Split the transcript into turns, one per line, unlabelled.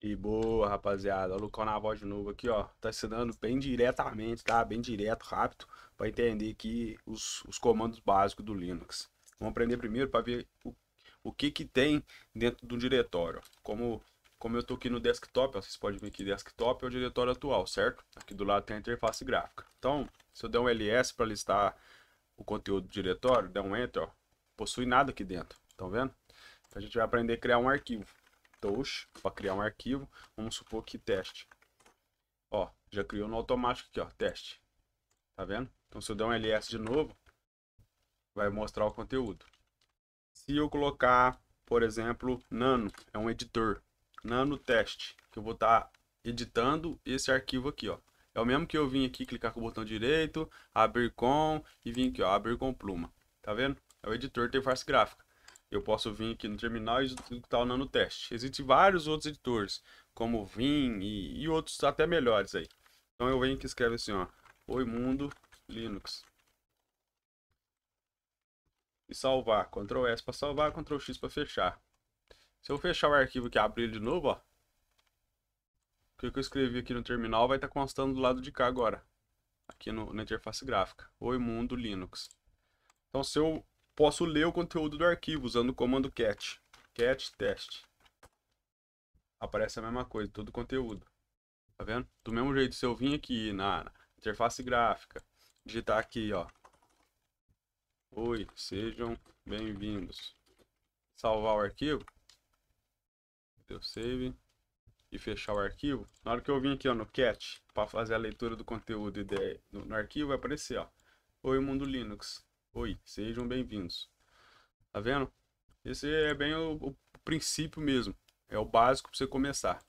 E boa, rapaziada. O Lucão na voz de novo aqui, ó. Tá ensinando bem diretamente, tá? Bem direto, rápido, para entender aqui os, os comandos básicos do Linux. Vamos aprender primeiro para ver o, o que que tem dentro do diretório. Como, como eu tô aqui no desktop, ó, vocês podem ver aqui, desktop é o diretório atual, certo? Aqui do lado tem a interface gráfica. Então, se eu der um ls para listar o conteúdo do diretório, der um enter, ó, possui nada aqui dentro, tá vendo? Então a gente vai aprender a criar um arquivo touch para criar um arquivo. Vamos supor que teste. Ó, já criou no automático aqui, ó, teste. Tá vendo? Então se eu der um ls de novo, vai mostrar o conteúdo. Se eu colocar, por exemplo, nano, é um editor, nano teste, que eu vou estar tá editando esse arquivo aqui, ó. É o mesmo que eu vim aqui clicar com o botão direito, abrir com e vim aqui, ó, abrir com pluma. Tá vendo? É o editor de interface gráfica. Eu posso vir aqui no terminal e executar tá o teste. Existem vários outros editores, como Vim e, e outros até melhores aí. Então eu venho aqui e escrevo assim, ó. Oi Mundo Linux. E salvar. Ctrl S para salvar, Ctrl X para fechar. Se eu fechar o arquivo que abrir de novo, ó. O que eu escrevi aqui no terminal vai estar tá constando do lado de cá agora. Aqui no, na interface gráfica. Oi Mundo Linux. Então se eu posso ler o conteúdo do arquivo usando o comando cat. cat test. Aparece a mesma coisa, todo o conteúdo. Tá vendo? Do mesmo jeito, se eu vim aqui na interface gráfica, digitar aqui, ó. Oi, sejam bem-vindos. Salvar o arquivo. Deu save. E fechar o arquivo. Na hora que eu vim aqui ó, no cat, para fazer a leitura do conteúdo e no, no arquivo, vai aparecer, ó. Oi, mundo Linux. Oi, sejam bem-vindos. Tá vendo? Esse é bem o, o princípio mesmo. É o básico para você começar.